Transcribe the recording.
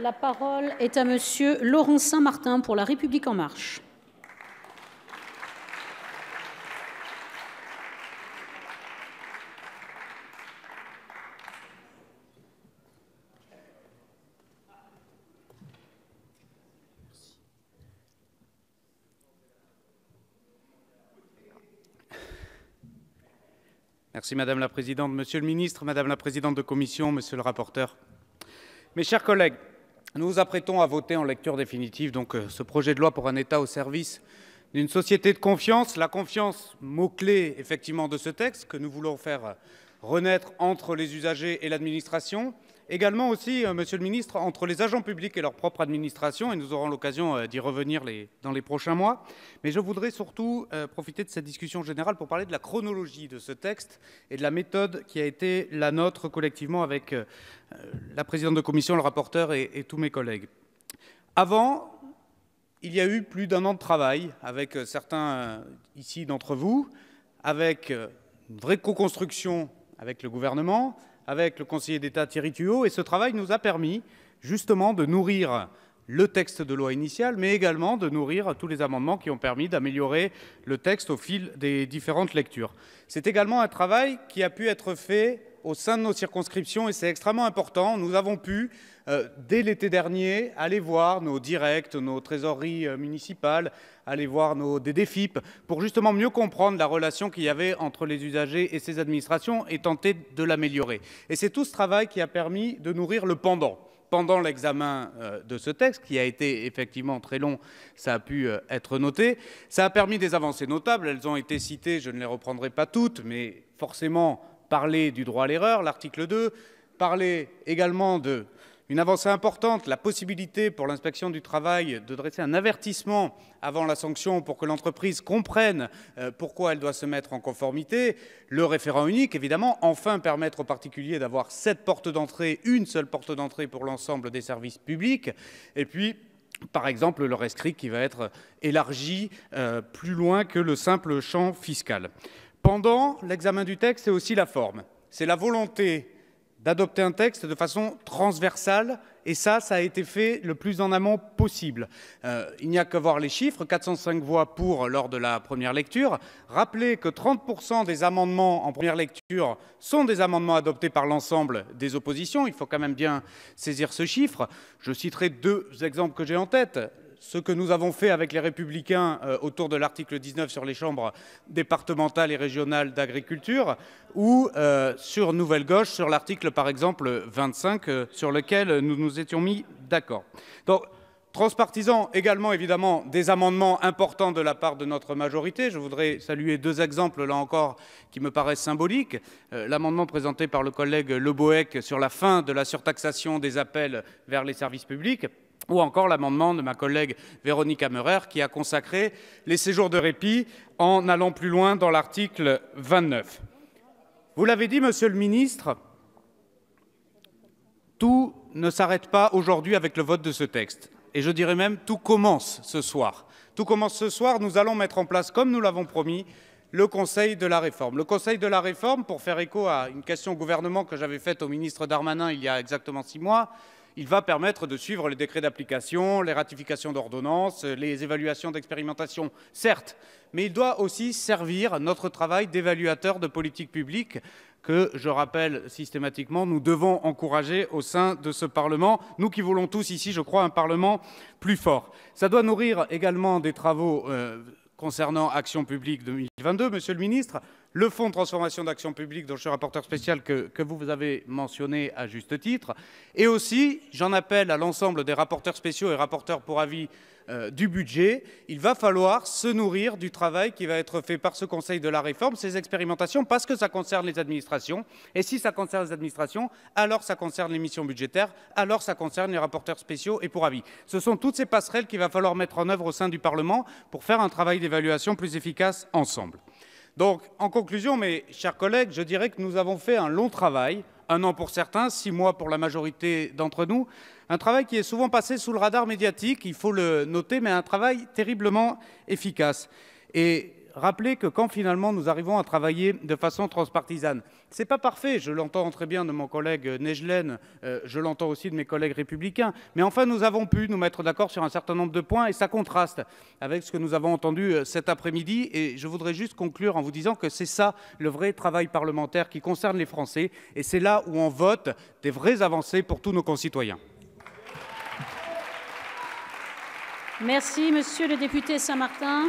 La parole est à Monsieur Laurent Saint-Martin pour La République en marche. Merci Madame la Présidente, Monsieur le Ministre, Madame la Présidente de Commission, Monsieur le Rapporteur. Mes chers collègues, nous vous apprêtons à voter en lecture définitive donc euh, ce projet de loi pour un État au service d'une société de confiance. La confiance, mot-clé effectivement de ce texte que nous voulons faire renaître entre les usagers et l'administration. Également aussi, euh, Monsieur le Ministre, entre les agents publics et leur propre administration, et nous aurons l'occasion euh, d'y revenir dans les prochains mois. Mais je voudrais surtout euh, profiter de cette discussion générale pour parler de la chronologie de ce texte et de la méthode qui a été la nôtre collectivement avec la présidente de commission, le rapporteur et, et tous mes collègues. Avant, il y a eu plus d'un an de travail avec certains ici d'entre vous, avec une vraie co-construction avec le gouvernement, avec le conseiller d'État Thierry Tuot, et ce travail nous a permis justement de nourrir le texte de loi initial, mais également de nourrir tous les amendements qui ont permis d'améliorer le texte au fil des différentes lectures. C'est également un travail qui a pu être fait au sein de nos circonscriptions et c'est extrêmement important. Nous avons pu, euh, dès l'été dernier, aller voir nos directs, nos trésoreries euh, municipales, aller voir nos DDFIP pour justement mieux comprendre la relation qu'il y avait entre les usagers et ces administrations et tenter de l'améliorer. Et c'est tout ce travail qui a permis de nourrir le pendant pendant l'examen euh, de ce texte, qui a été effectivement très long, ça a pu euh, être noté. Ça a permis des avancées notables, elles ont été citées, je ne les reprendrai pas toutes, mais forcément, parler du droit à l'erreur, l'article 2, parler également de une avancée importante, la possibilité pour l'inspection du travail de dresser un avertissement avant la sanction pour que l'entreprise comprenne euh, pourquoi elle doit se mettre en conformité. Le référent unique, évidemment, enfin permettre aux particuliers d'avoir sept portes d'entrée, une seule porte d'entrée pour l'ensemble des services publics. Et puis, par exemple, le rescrit qui va être élargi euh, plus loin que le simple champ fiscal. Pendant l'examen du texte, c'est aussi la forme. C'est la volonté d'adopter un texte de façon transversale, et ça, ça a été fait le plus en amont possible. Euh, il n'y a qu'à voir les chiffres, 405 voix pour lors de la première lecture. Rappelez que 30% des amendements en première lecture sont des amendements adoptés par l'ensemble des oppositions, il faut quand même bien saisir ce chiffre. Je citerai deux exemples que j'ai en tête ce que nous avons fait avec les Républicains euh, autour de l'article 19 sur les chambres départementales et régionales d'agriculture, ou euh, sur Nouvelle Gauche, sur l'article par exemple 25, euh, sur lequel nous nous étions mis d'accord. Donc, transpartisant également évidemment des amendements importants de la part de notre majorité. Je voudrais saluer deux exemples là encore qui me paraissent symboliques. L'amendement présenté par le collègue Leboeck sur la fin de la surtaxation des appels vers les services publics ou encore l'amendement de ma collègue Véronique Ammerer qui a consacré les séjours de répit en allant plus loin dans l'article 29. Vous l'avez dit, Monsieur le Ministre, tout ne s'arrête pas aujourd'hui avec le vote de ce texte. Et je dirais même, tout commence ce soir. Tout commence ce soir, nous allons mettre en place, comme nous l'avons promis, le Conseil de la réforme. Le Conseil de la réforme, pour faire écho à une question au gouvernement que j'avais faite au ministre Darmanin il y a exactement six mois, il va permettre de suivre les décrets d'application, les ratifications d'ordonnances, les évaluations d'expérimentation, certes, mais il doit aussi servir notre travail d'évaluateur de politique publique que, je rappelle systématiquement, nous devons encourager au sein de ce Parlement, nous qui voulons tous ici, je crois, un Parlement plus fort. Ça doit nourrir également des travaux euh, concernant Action publique 2022, Monsieur le Ministre, le fonds de transformation d'action publique dont je suis rapporteur spécial que, vous avez mentionné à juste titre, et aussi, j'en appelle à l'ensemble des rapporteurs spéciaux et rapporteurs pour avis euh, du budget, il va falloir se nourrir du travail qui va être fait par ce Conseil de la réforme, ces expérimentations, parce que ça concerne les administrations. Et si ça concerne les administrations, alors ça concerne les missions budgétaires, alors ça concerne les rapporteurs spéciaux et pour avis. Ce sont toutes ces passerelles qu'il va falloir mettre en œuvre au sein du Parlement pour faire un travail d'évaluation plus efficace ensemble. Donc, en conclusion, mes chers collègues, je dirais que nous avons fait un long travail, un an pour certains, six mois pour la majorité d'entre nous, un travail qui est souvent passé sous le radar médiatique, il faut le noter, mais un travail terriblement efficace rappeler que quand finalement nous arrivons à travailler de façon transpartisane, c'est pas parfait, je l'entends très bien de mon collègue Neigelen, euh, je l'entends aussi de mes collègues républicains, mais enfin nous avons pu nous mettre d'accord sur un certain nombre de points et ça contraste avec ce que nous avons entendu euh, cet après-midi et je voudrais juste conclure en vous disant que c'est ça le vrai travail parlementaire qui concerne les Français et c'est là où on vote des vraies avancées pour tous nos concitoyens. Merci, monsieur le député Saint-Martin.